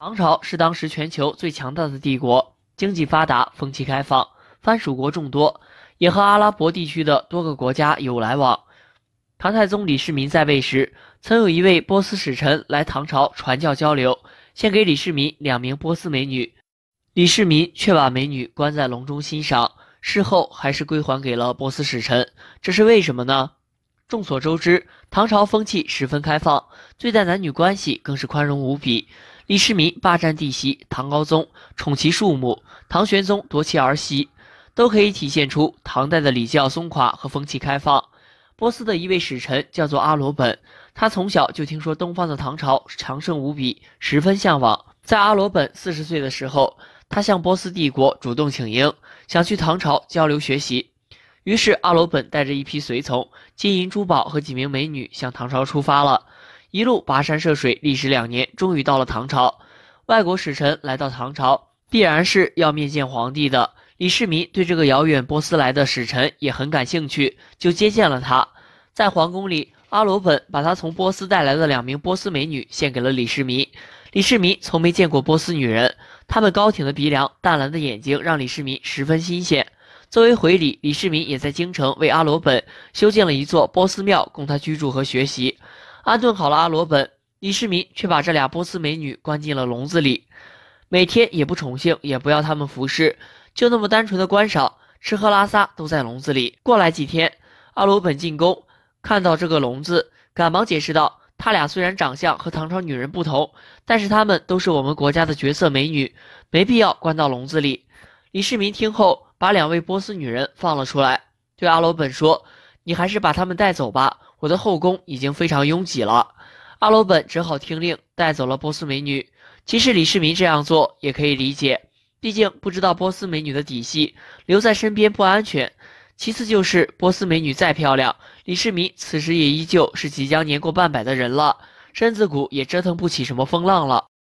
唐朝是当时全球最强大的帝国，经济发达，风气开放，藩属国众多，也和阿拉伯地区的多个国家有来往。唐太宗李世民在位时，曾有一位波斯使臣来唐朝传教交流，献给李世民两名波斯美女，李世民却把美女关在笼中欣赏，事后还是归还给了波斯使臣，这是为什么呢？众所周知，唐朝风气十分开放，对待男女关系更是宽容无比。李世民霸占地媳，唐高宗宠其庶母，唐玄宗夺其儿媳，都可以体现出唐代的礼教松垮和风气开放。波斯的一位使臣叫做阿罗本，他从小就听说东方的唐朝强盛无比，十分向往。在阿罗本四十岁的时候，他向波斯帝国主动请缨，想去唐朝交流学习。于是，阿罗本带着一批随从、金银珠宝和几名美女向唐朝出发了，一路跋山涉水，历时两年，终于到了唐朝。外国使臣来到唐朝，必然是要面见皇帝的。李世民对这个遥远波斯来的使臣也很感兴趣，就接见了他。在皇宫里，阿罗本把他从波斯带来的两名波斯美女献给了李世民。李世民从没见过波斯女人，她们高挺的鼻梁、淡蓝的眼睛让李世民十分新鲜。作为回礼，李世民也在京城为阿罗本修建了一座波斯庙，供他居住和学习。安顿好了阿罗本，李世民却把这俩波斯美女关进了笼子里，每天也不宠幸，也不要他们服侍，就那么单纯的观赏，吃喝拉撒都在笼子里。过来几天，阿罗本进宫，看到这个笼子，赶忙解释道：“他俩虽然长相和唐朝女人不同，但是他们都是我们国家的绝色美女，没必要关到笼子里。”李世民听后。把两位波斯女人放了出来，对阿罗本说：“你还是把她们带走吧，我的后宫已经非常拥挤了。”阿罗本只好听令，带走了波斯美女。其实李世民这样做也可以理解，毕竟不知道波斯美女的底细，留在身边不安全。其次就是波斯美女再漂亮，李世民此时也依旧是即将年过半百的人了，身子骨也折腾不起什么风浪了。